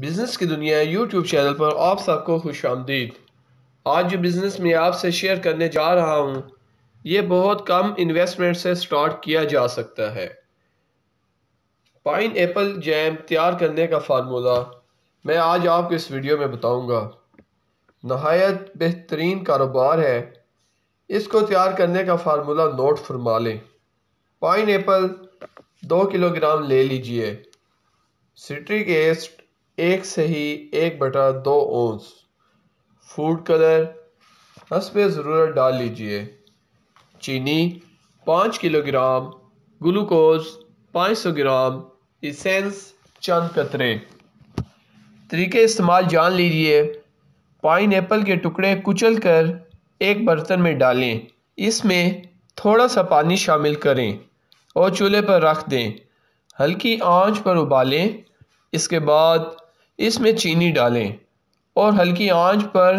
Business की दुनिया YouTube channel पर आप सबको खुश आमदीद आज जो बिज़नेस में आपसे शेयर करने जा रहा हूँ ये बहुत कम इन्वेस्टमेंट से स्टार्ट किया जा सकता है पाइन एप्पल जैम तैयार करने का फार्मूला मैं आज आपको इस वीडियो में बताऊंगा नहायत बेहतरीन कारोबार है इसको तैयार करने का फार्मूला नोट फरमा लें पाइन एप्पल दो किलोग्राम ले लीजिए सिट्रिक एस्ट एक से ही एक बटा दो ओंस फूड कलर हसब ज़रूरत डाल लीजिए चीनी पाँच किलोग्राम ग्लूकोज पाँच सौ ग्राम इसेंस चंद कतरे तरीके इस्तेमाल जान लीजिए पाइन एप्पल के टुकड़े कुचल कर एक बर्तन में डालें इसमें थोड़ा सा पानी शामिल करें और चूल्हे पर रख दें हल्की आंच पर उबालें इसके बाद इसमें चीनी डालें और हल्की आंच पर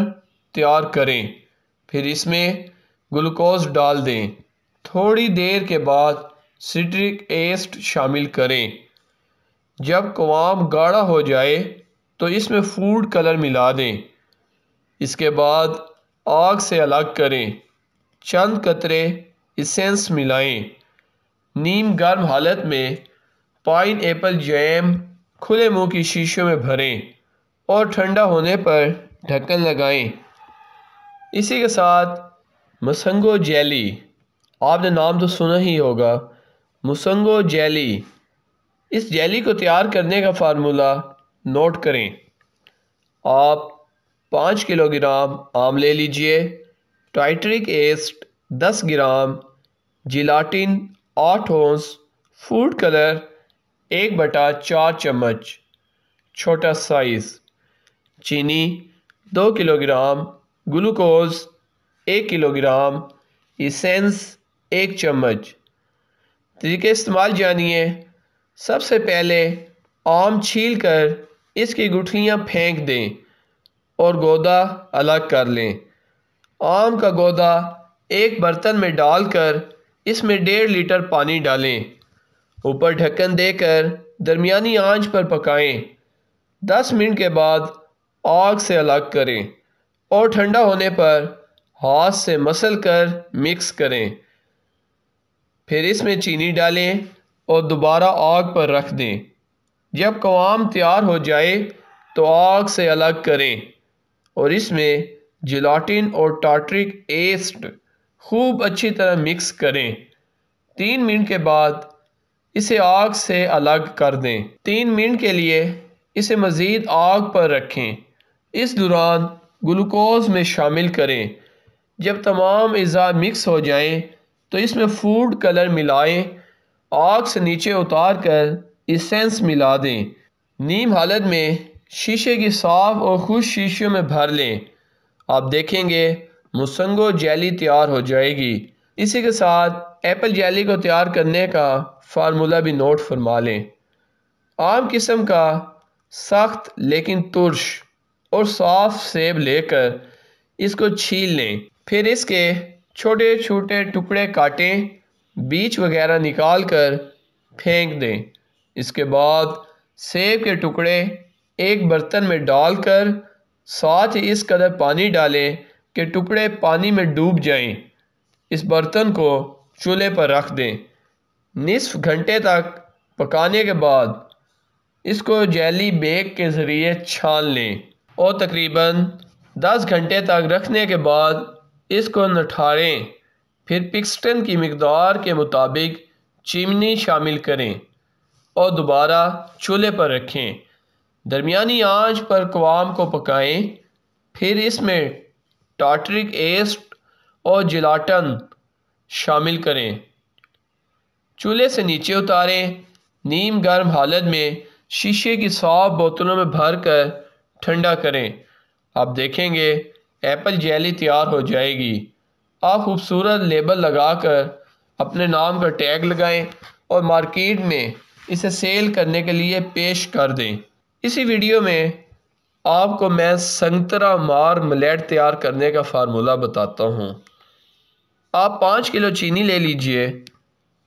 तैयार करें फिर इसमें ग्लूकोज डाल दें थोड़ी देर के बाद सिट्रिक एस्ट शामिल करें जब कवाम गाढ़ा हो जाए तो इसमें फूड कलर मिला दें इसके बाद आग से अलग करें चंद कतरे इसेंस मिलाएं नीम गर्म हालत में पाइन एप्पल जैम खुले मुंह की शीशों में भरें और ठंडा होने पर ढक्कन लगाएं इसी के साथ मसंगो जेली आपने नाम तो सुना ही होगा मसंगो जेली इस जेली को तैयार करने का फार्मूला नोट करें आप पाँच किलोग्राम आम ले लीजिए टाइट्रिक एस्ट दस ग्राम जिलाटिन आठ ओंस फूड कलर एक बटा चार चम्मच छोटा साइज़ चीनी दो किलोग्राम ग्लूकोज एक किलोग्राम इसेंस एक चम्मच तरीके इस्तेमाल जानिए सबसे पहले आम छील कर इसकी गुठलियाँ फेंक दें और गोदा अलग कर लें आम का गोदा एक बर्तन में डालकर इसमें डेढ़ लीटर पानी डालें ऊपर ढक्कन देकर दरमियानी आंच पर पकाएं। 10 मिनट के बाद आग से अलग करें और ठंडा होने पर हाथ से मसल कर मिक्स करें फिर इसमें चीनी डालें और दोबारा आग पर रख दें जब कवाम तैयार हो जाए तो आग से अलग करें और इसमें जिलाटिन और टाट्रिक एस्ट खूब अच्छी तरह मिक्स करें तीन मिनट के बाद इसे आग से अलग कर दें तीन मिनट के लिए इसे मज़ीद आग पर रखें इस दौरान ग्लूकोज में शामिल करें जब तमाम अज़ा मिक्स हो जाएं तो इसमें फूड कलर मिलाएं आग से नीचे उतार कर इसेंस मिला दें नीम हालत में शीशे की साफ और खुश शीशियों में भर लें आप देखेंगे मुसंगो जेली तैयार हो जाएगी इसी के साथ एप्पल जेली को तैयार करने का फार्मूला भी नोट फरमा लें आम किस्म का सख्त लेकिन तुरश और साफ सेब लेकर इसको छील लें फिर इसके छोटे छोटे टुकड़े काटें बीज वगैरह निकाल कर फेंक दें इसके बाद सेब के टुकड़े एक बर्तन में डालकर साथ ही इस कदर पानी डालें कि टुकड़े पानी में डूब जाएं। इस बर्तन को चूल्हे पर रख दें निसफ घंटे तक पकाने के बाद इसको जैली बेग के ज़रिए छान लें और तकरीबन 10 घंटे तक रखने के बाद इसको नठारें फिर पिक्सटन की मकदार के मुताबिक चिमनी शामिल करें और दोबारा चूल्हे पर रखें दरमियानी आंच पर कवाम को पकाएं फिर इसमें टाटरिक एस्ट और जिलाटन शामिल करें चूल्हे से नीचे उतारें नीम गर्म हालत में शीशे की साफ बोतलों में भर कर ठंडा करें आप देखेंगे एप्पल जेली तैयार हो जाएगी आप खूबसूरत लेबल लगाकर अपने नाम का टैग लगाएं और मार्केट में इसे सेल करने के लिए पेश कर दें इसी वीडियो में आपको मैं संतरा मार मलेट तैयार करने का फार्मूला बताता हूँ आप पाँच किलो चीनी ले लीजिए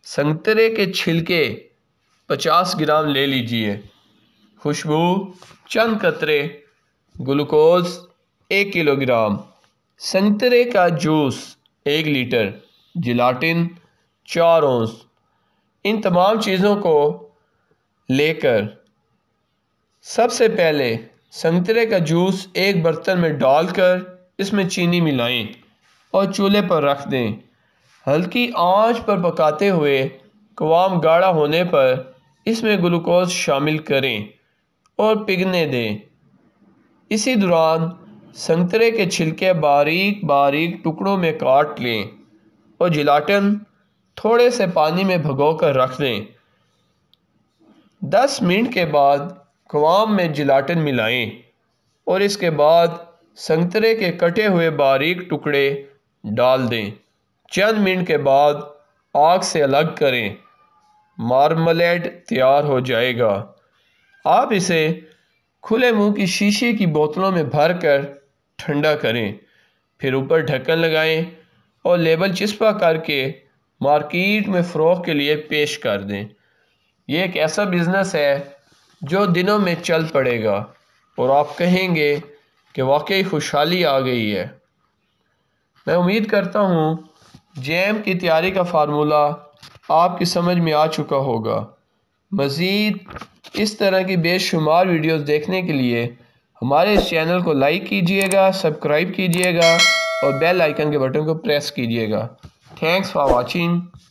संतरे के छिलके पचास ग्राम ले लीजिए खुशबू चंद कतरे ग्लूकोज एक किलोग्राम संतरे का जूस एक लीटर जिलाटिन चार ओंस इन तमाम चीज़ों को लेकर सबसे पहले संतरे का जूस एक बर्तन में डालकर इसमें चीनी मिलाएं और चूल्हे पर रख दें हल्की आंच पर पकाते हुए कवाम गाढ़ा होने पर इसमें ग्लूकोज शामिल करें और पिघने दें इसी दौरान संतरे के छिलके बारीक बारीक टुकड़ों में काट लें और जिलाटन थोड़े से पानी में भगो कर रख दें दस मिनट के बाद कवाम में जिलाटन मिलाएं और इसके बाद संतरे के कटे हुए बारीक टुकड़े डाल दें चंद मिनट के बाद आग से अलग करें मार्मलेट तैयार हो जाएगा आप इसे खुले मुंह की शीशे की बोतलों में भर कर ठंडा करें फिर ऊपर ढक्कन लगाएं और लेबल चिस्पा करके मार्केट में फ़रोख के लिए पेश कर दें यह एक ऐसा बिज़नेस है जो दिनों में चल पड़ेगा और आप कहेंगे कि वाकई खुशहाली आ गई है मैं उम्मीद करता हूँ जैम की तैयारी का फार्मूला आपकी समझ में आ चुका होगा मज़ीद इस तरह की बेशुमार वीडियोस देखने के लिए हमारे इस चैनल को लाइक कीजिएगा सब्सक्राइब कीजिएगा और बेल आइकन के बटन को प्रेस कीजिएगा थैंक्स फॉर वाचिंग